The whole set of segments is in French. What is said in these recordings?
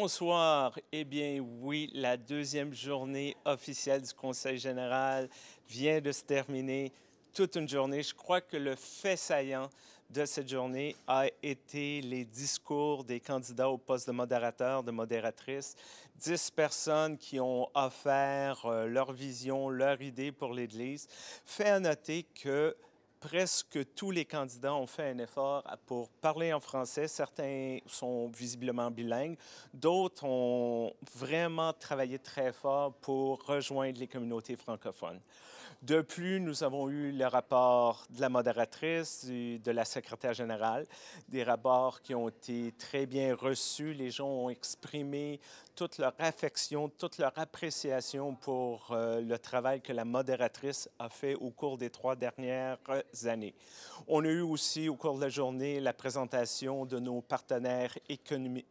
Bonsoir. Eh bien oui, la deuxième journée officielle du Conseil général vient de se terminer. Toute une journée. Je crois que le fait saillant de cette journée a été les discours des candidats au poste de modérateur, de modératrice. Dix personnes qui ont offert euh, leur vision, leur idée pour l'Église. Fait à noter que presque tous les candidats ont fait un effort pour parler en français. Certains sont visiblement bilingues. D'autres ont vraiment travaillé très fort pour rejoindre les communautés francophones. De plus, nous avons eu le rapport de la modératrice, de la secrétaire générale, des rapports qui ont été très bien reçus. Les gens ont exprimé toute leur affection, toute leur appréciation pour euh, le travail que la modératrice a fait au cours des trois dernières euh, années. On a eu aussi au cours de la journée la présentation de nos partenaires écuméniques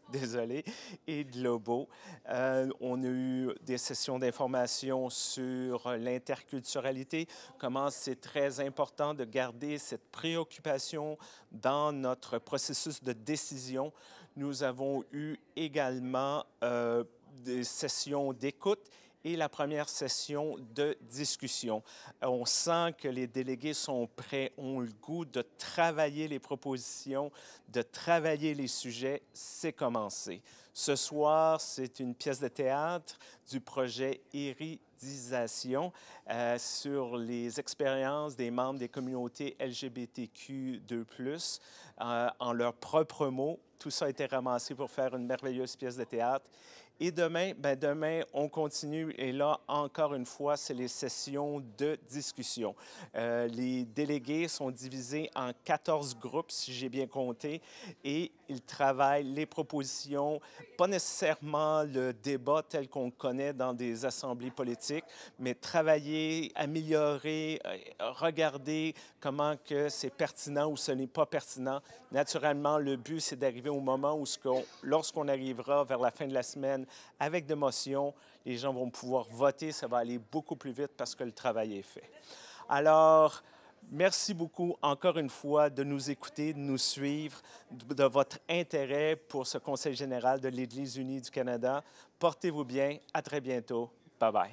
désolé, et globaux. Euh, on a eu des sessions d'information sur l'interculturalité, comment c'est très important de garder cette préoccupation dans notre processus de décision. Nous avons eu également euh, des sessions d'écoute et la première session de discussion. Euh, on sent que les délégués sont prêts, ont le goût de travailler les propositions, de travailler les sujets. C'est commencé. Ce soir, c'est une pièce de théâtre du projet IRI euh, sur les expériences des membres des communautés LGBTQ2+, euh, en leurs propres mots. Tout ça a été ramassé pour faire une merveilleuse pièce de théâtre. Et demain, ben demain, on continue. Et là, encore une fois, c'est les sessions de discussion. Euh, les délégués sont divisés en 14 groupes, si j'ai bien compté, et ils travaillent les propositions, pas nécessairement le débat tel qu'on connaît dans des assemblées politiques mais travailler, améliorer, euh, regarder comment que c'est pertinent ou ce n'est pas pertinent. Naturellement, le but, c'est d'arriver au moment où, lorsqu'on arrivera vers la fin de la semaine avec des motions, les gens vont pouvoir voter. Ça va aller beaucoup plus vite parce que le travail est fait. Alors, Merci beaucoup encore une fois de nous écouter, de nous suivre, de votre intérêt pour ce Conseil général de l'Église unie du Canada. Portez-vous bien. À très bientôt. Bye bye.